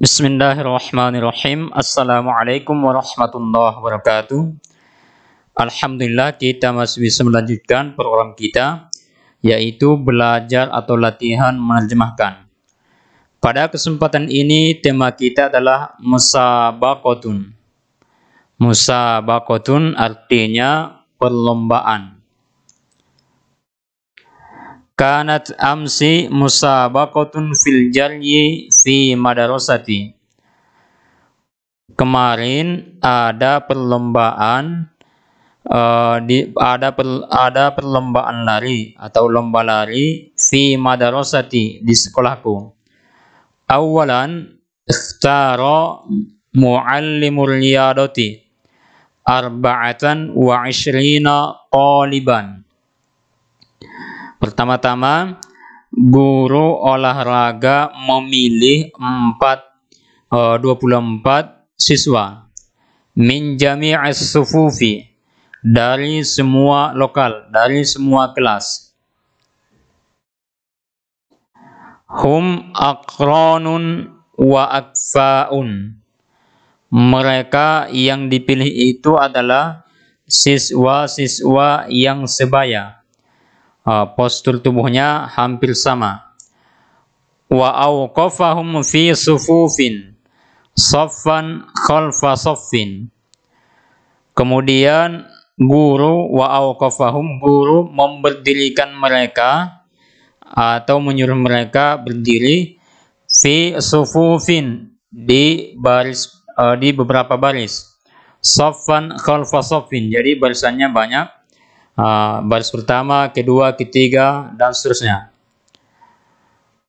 Bismillahirrahmanirrahim. Assalamualaikum warahmatullahi wabarakatuh. Alhamdulillah kita masih bisa melanjutkan program kita yaitu belajar atau latihan menerjemahkan. Pada kesempatan ini tema kita adalah musabaqatun. Musabaqatun artinya perlombaan. Kanat amsi Musabakotun fil jalyi fi madarosati. Kemarin ada perlombaan uh, di, ada per, ada perlombaan lari atau lomba lari fi madarosati di sekolahku. Awalan ikhtaro muallimul yadoti arba'atan wa ishrina qaliban. Pertama-tama, guru olahraga memilih 4 uh, 24 siswa min jami'is sufufi dari semua lokal, dari semua kelas. Hum akronun wa akfaun. Mereka yang dipilih itu adalah siswa-siswa yang sebaya. Ah, postur tubuhnya hampir sama. Wa awqafahum fi sufufin saffan khalfa saffin. Kemudian guru wa awqafahum guru memberdirikan mereka atau menyuruh mereka berdiri fi sufufin di baris uh, di beberapa baris. Saffan khalfa saffin. Jadi barisannya banyak uh, baris pertama, kedua, ketiga, dan seterusnya.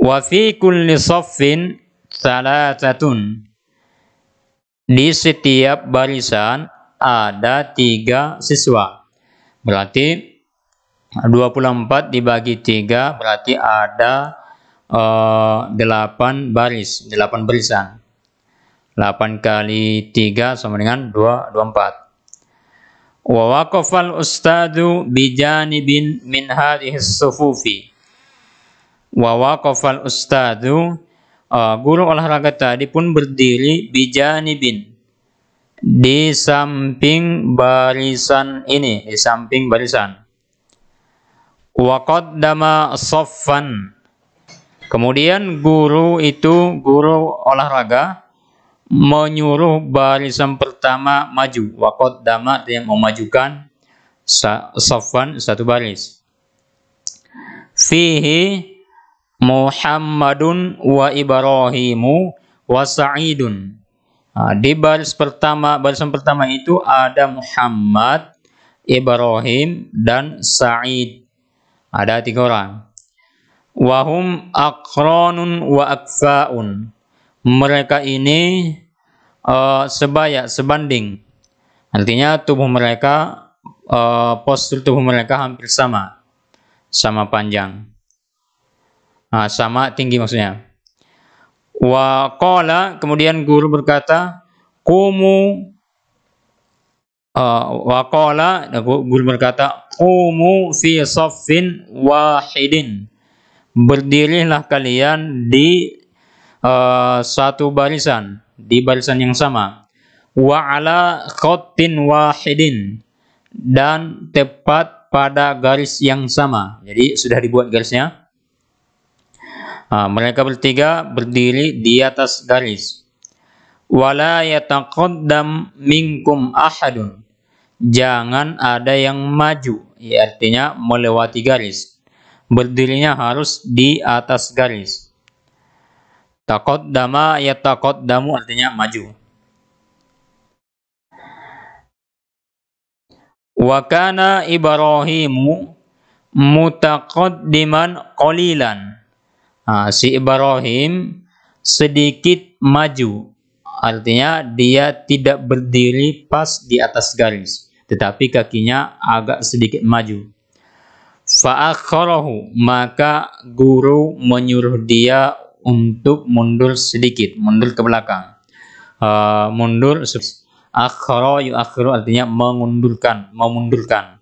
Wa fi kulli saffin salatatun. Di setiap barisan ada tiga siswa. Berarti 24 dibagi tiga berarti ada uh, eh, 8 baris, 8 barisan. 8 kali 3 sama dengan 2, 24. ووقف الأستاذ بجانب من هذه الصفوف ووقف ustadu uh, guru olahraga tadi pun berdiri bijanibin di samping barisan ini di samping barisan wa qaddama saffan kemudian guru itu guru olahraga menyuruh barisan pertama maju. Wakot dama dia memajukan safan satu baris. Fihi Muhammadun wa Ibrahimu wa Sa'idun. Di baris pertama, barisan pertama itu ada Muhammad, Ibrahim, dan Sa'id. Ada tiga orang. Wahum akronun wa akfaun. Mereka ini uh, sebaya, sebanding. Artinya tubuh mereka, uh, postur tubuh mereka hampir sama. Sama panjang. uh, sama tinggi maksudnya. Wa qala, kemudian guru berkata, Kumu, uh, eh, wa qala, guru berkata, Kumu fi soffin wahidin. Berdirilah kalian di uh, satu barisan di barisan yang sama wa ala khottin wahidin dan tepat pada garis yang sama. Jadi sudah dibuat garisnya. Ah, mereka bertiga berdiri di atas garis. Wala yataqaddam minkum ahadun. Jangan ada yang maju, ya, artinya melewati garis. Berdirinya harus di atas garis. Takot dama ya takot damu artinya maju. Wakana Ibrahimu diman kolilan. Nah, si Ibrahim sedikit maju. Artinya dia tidak berdiri pas di atas garis, tetapi kakinya agak sedikit maju. Fa'akharahu, maka guru menyuruh dia untuk mundur sedikit, mundur ke belakang. Uh, mundur akhara yuakhiru artinya mengundurkan, memundurkan.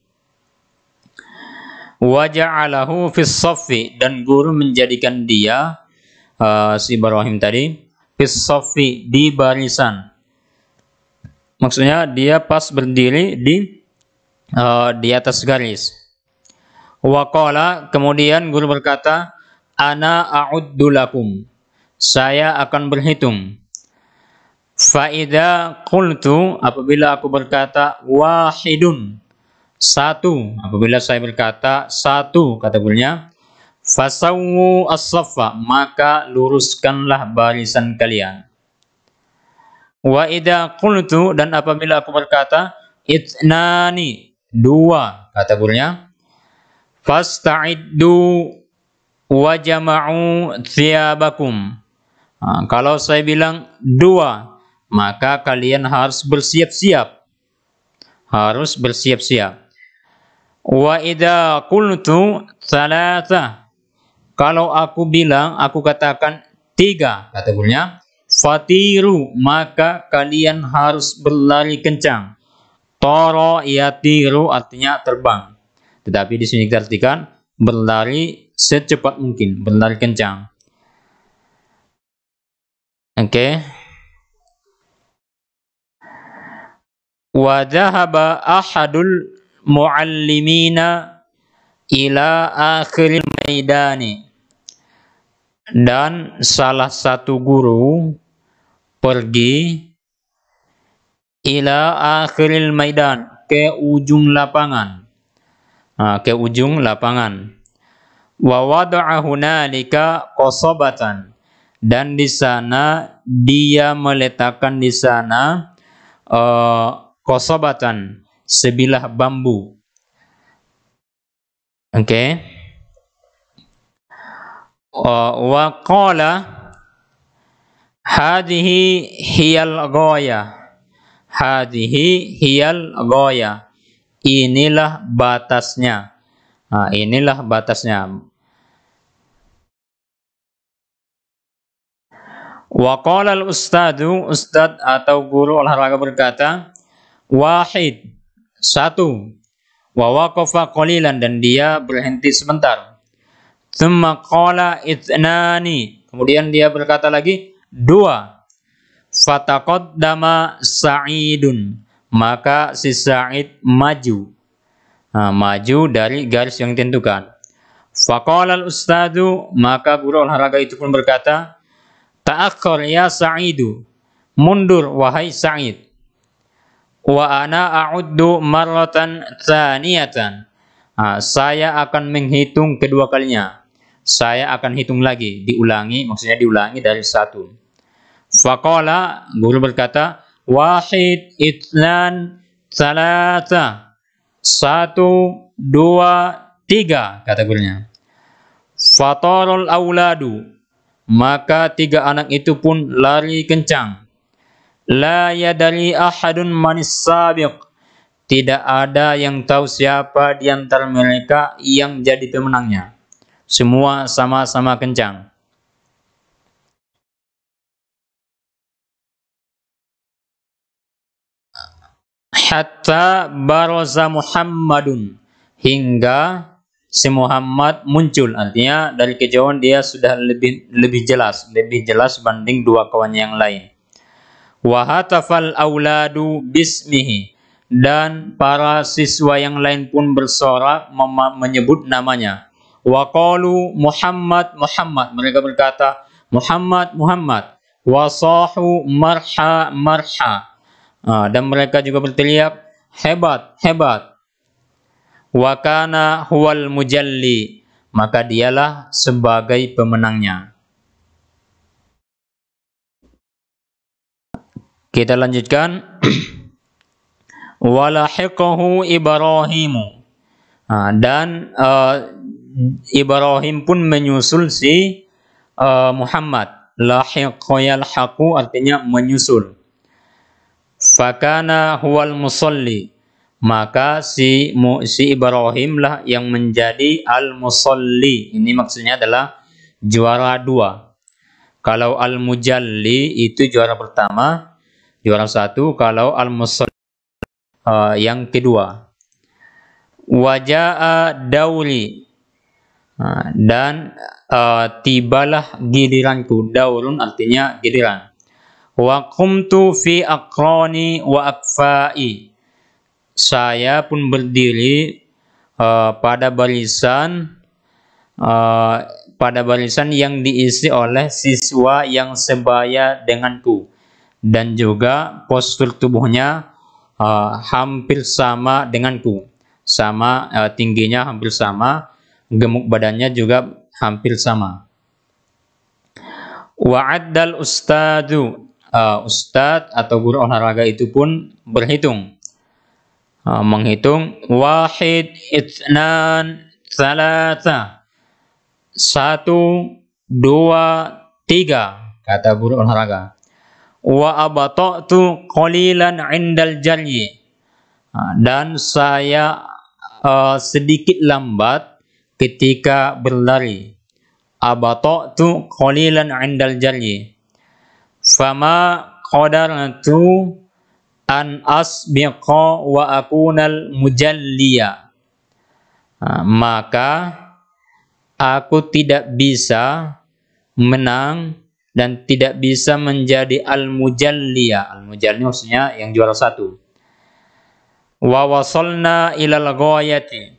Wajah fis saffi dan guru menjadikan dia uh, si Ibrahim tadi fis di barisan. Maksudnya dia pas berdiri di uh, di atas garis. Wakola kemudian guru berkata Ana lakum. Saya akan berhitung. Fa'idha qultu apabila aku berkata wahidun. Satu. Apabila saya berkata satu kata beliau. Fasawu as maka luruskanlah barisan kalian. Wa idha qultu dan apabila aku berkata itnani dua kata gurunya fasta'iddu wajama'u thiyabakum. Nah, kalau saya bilang dua, maka kalian harus bersiap-siap. Harus bersiap-siap. Wa idza qultu thalatha. Kalau aku bilang, aku katakan tiga, kata gurunya. Fatiru, maka kalian harus berlari kencang. Toro yatiru artinya terbang. Tetapi di sini kita artikan berlari secepat mungkin, berlari kencang. Oke. Okay. Wa dhahaba ahadul muallimina ila akhiril maidani. Dan salah satu guru pergi ila akhiril maidan ke ujung lapangan ke ujung lapangan. Wa wada'a hunalika qasabatan dan di sana dia meletakkan di sana uh, eh, kosobatan sebilah bambu. Oke. Okay. Uh, eh, wa qala hadhihi hiyal ghaya. Hadhihi hiyal ghaya inilah batasnya. Nah, inilah batasnya. Wa qala al-ustadu, ustad atau guru olahraga berkata, wahid, satu. Wa waqafa qalilan dan dia berhenti sebentar. Thumma qala itnani. Kemudian dia berkata lagi, dua. Fataqaddama sa'idun maka si Sa'id maju. Nah, maju dari garis yang ditentukan. Faqala al maka guru olahraga itu pun berkata, Ta'akhir ya Sa'idu, mundur wahai Sa'id. Wa ana a'uddu marratan thaniyatan. Nah, saya akan menghitung kedua kalinya. Saya akan hitung lagi, diulangi, maksudnya diulangi dari satu. Faqala, guru berkata, Wahid, itnan, salata. Satu, dua, tiga, kata gurunya. Fatorul auladu. Maka tiga anak itu pun lari kencang. La yadari ahadun manis sabiq. Tidak ada yang tahu siapa di antara mereka yang jadi pemenangnya. Semua sama-sama kencang. hatta baraza Muhammadun hingga si Muhammad muncul artinya dari kejauhan dia sudah lebih lebih jelas lebih jelas banding dua kawan yang lain wa hatafal auladu bismihi dan para siswa yang lain pun bersorak menyebut namanya wa qalu Muhammad Muhammad mereka berkata Muhammad Muhammad wa sahu marha marha dan mereka juga berteriak hebat hebat wakana huwal mujalli maka dialah sebagai pemenangnya kita lanjutkan walahiqahu ibrahimu dan uh, Ibrahim pun menyusul si uh, Muhammad lahiq yalhaqu artinya menyusul fakana huwal musalli maka si si Ibrahim lah yang menjadi al musalli ini maksudnya adalah juara dua kalau al mujalli itu juara pertama juara satu kalau al musalli uh, eh, yang kedua wajah dauli nah, dan uh, tibalah giliranku daulun artinya giliran Wa qumtu fi akroni wa akfai. Saya pun berdiri uh, pada barisan uh, pada barisan yang diisi oleh siswa yang sebaya denganku dan juga postur tubuhnya uh, hampir sama denganku sama uh, tingginya hampir sama gemuk badannya juga hampir sama wa'addal ustadu uh, eh, ustadz atau guru olahraga itu pun berhitung. Uh, menghitung wahid, itnan, salata satu, dua, tiga, kata guru olahraga. Wa abatatu qalilan indal jali. Eh, dan saya uh, sedikit lambat ketika berlari. Abatatu qalilan indal jali fama qadartu an asbiqa wa akunal mujalliya ah, maka aku tidak bisa menang dan tidak bisa menjadi al-mujalliya al-mujalli maksudnya yang juara satu wa wasalna ilal ghayati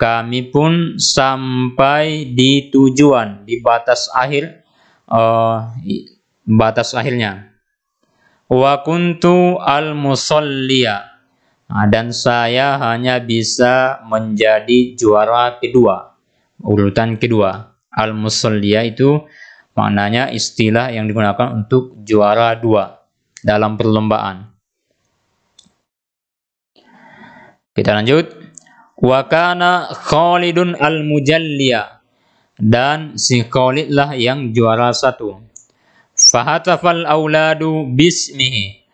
kami pun sampai di tujuan di batas akhir uh, batas akhirnya. Wa kuntu al musallia Nah, dan saya hanya bisa menjadi juara kedua, urutan kedua. al musallia itu maknanya istilah yang digunakan untuk juara dua dalam perlombaan. Kita lanjut. Wa kana Khalidun al-mujalliya. Dan si Khalid lah yang juara satu. Fahatafal auladu bismihi.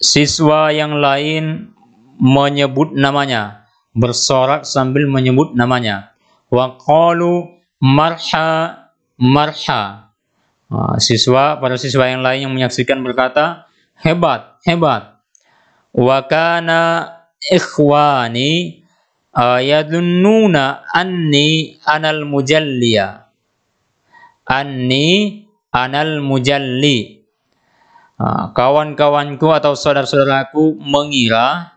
Siswa yang lain menyebut namanya, bersorak sambil menyebut namanya. Wa qalu marha marha. Siswa para siswa yang lain yang menyaksikan berkata, hebat, hebat. Wa kana ikhwani yadunnuna anni anal mujalliya. Anni anal mujalli. Kawan-kawanku atau saudara-saudaraku mengira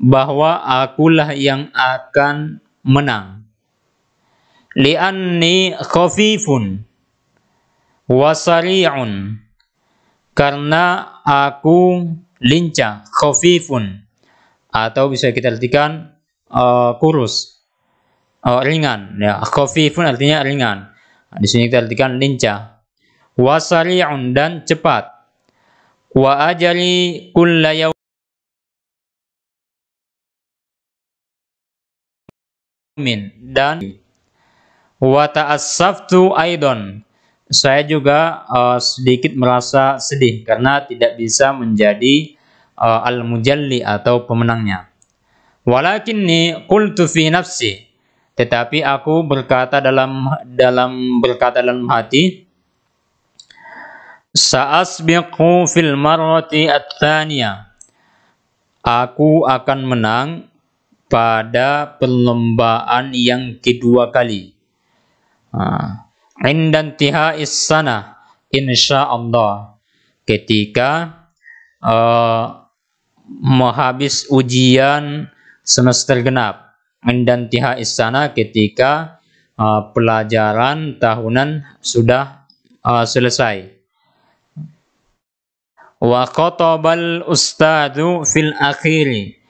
bahwa akulah yang akan menang. Li'anni khafifun wasari'un karena aku lincah khafifun atau bisa kita artikan uh, kurus uh, ringan ya khafifun artinya ringan di sini kita artikan lincah wasari'un dan cepat wa ajali kulla yaumin dan wa ta'assaftu aidon saya juga uh, sedikit merasa sedih karena tidak bisa menjadi uh, al-mujalli atau pemenangnya walakinni qultu fi nafsi tetapi aku berkata dalam dalam berkata dalam hati Sa'asbiqu fil marrati at-thaniyah. Aku akan menang pada perlombaan yang kedua kali. Ah, Indan tiha isana insya Allah ketika uh, menghabis ujian semester genap. Indan tiha isana ketika uh, pelajaran tahunan sudah uh, selesai wa qatabal ustadu fil akhiri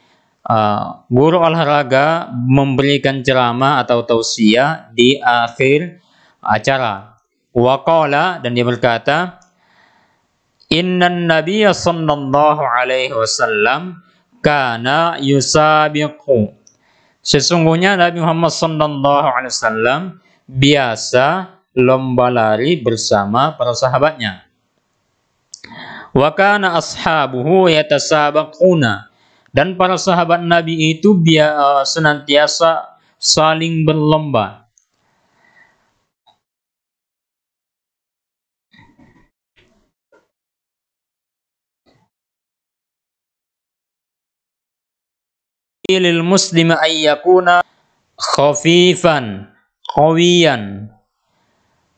uh, guru olahraga memberikan ceramah atau tausiah di akhir acara wa qala dan dia berkata inna nabiyya sallallahu alaihi wasallam kana yusabiqu sesungguhnya Nabi Muhammad sallallahu alaihi wasallam biasa lomba lari bersama para sahabatnya Wa kana ashabuhu yatasabaquna. Dan para sahabat Nabi itu dia eh, senantiasa saling berlomba. lil muslima ayyakuna khafifan qawiyan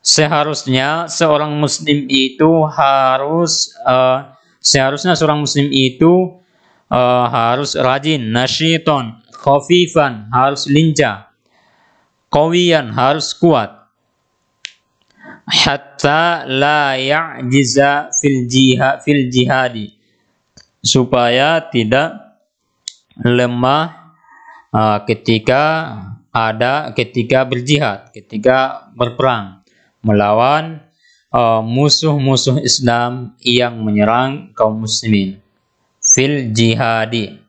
seharusnya seorang muslim itu harus uh, seharusnya seorang muslim itu uh, harus rajin nasyiton khafifan harus lincah kawiyan harus kuat hatta la ya'jiza fil jihad fil jihadi supaya tidak lemah uh, ketika ada ketika berjihad ketika berperang melawan uh, musuh-musuh Islam yang menyerang kaum muslimin fil jihadi